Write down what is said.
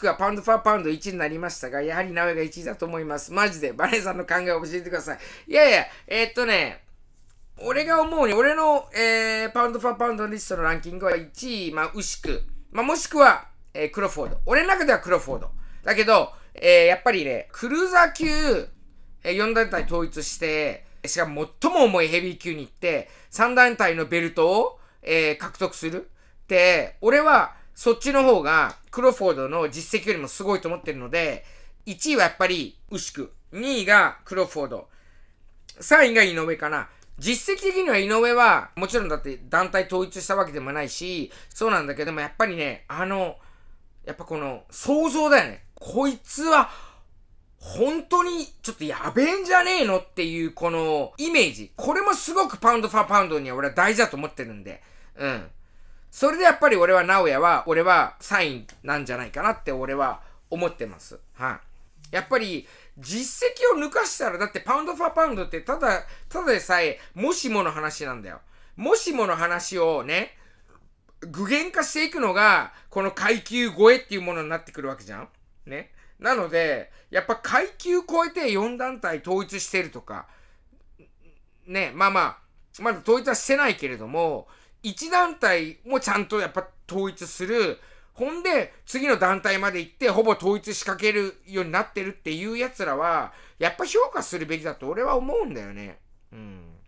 くはパウンドファーパウンド1になりましたが、やはり名江が1位だと思います。マジで、バレーさんの考えを教えてください。いやいや、えー、っとね、俺が思うに、俺の、えー、パウンドファーパウンドリストのランキングは1位、まあ、牛く。まあ、もしくは、えー、クロフォード。俺の中ではクロフォード。だけど、えー、やっぱりね、クルーザー級、えー、4団体統一して、しかも最も重いヘビー級に行って、3団体のベルトを、えー、獲得する。で、俺は、そっちの方が、クロフォードの実績よりもすごいと思ってるので、1位はやっぱり、牛久。2位がクロフォード。3位が井上かな。実績的には井上は、もちろんだって団体統一したわけでもないし、そうなんだけども、やっぱりね、あの、やっぱこの、想像だよね。こいつは、本当にちょっとやべえんじゃねえのっていうこのイメージ。これもすごくパウンドファーパウンドには俺は大事だと思ってるんで。うん。それでやっぱり俺は直哉は、俺はサインなんじゃないかなって俺は思ってます。はい。やっぱり、実績を抜かしたら、だってパウンドファーパウンドってただ、ただでさえ、もしもの話なんだよ。もしもの話をね、具現化していくのが、この階級超えっていうものになってくるわけじゃんね。なので、やっぱ階級超えて4団体統一してるとか、ね、まあまあ、まだ統一はしてないけれども、一団体もちゃんとやっぱ統一する。ほんで、次の団体まで行って、ほぼ統一しかけるようになってるっていう奴らは、やっぱ評価するべきだと俺は思うんだよね。うん。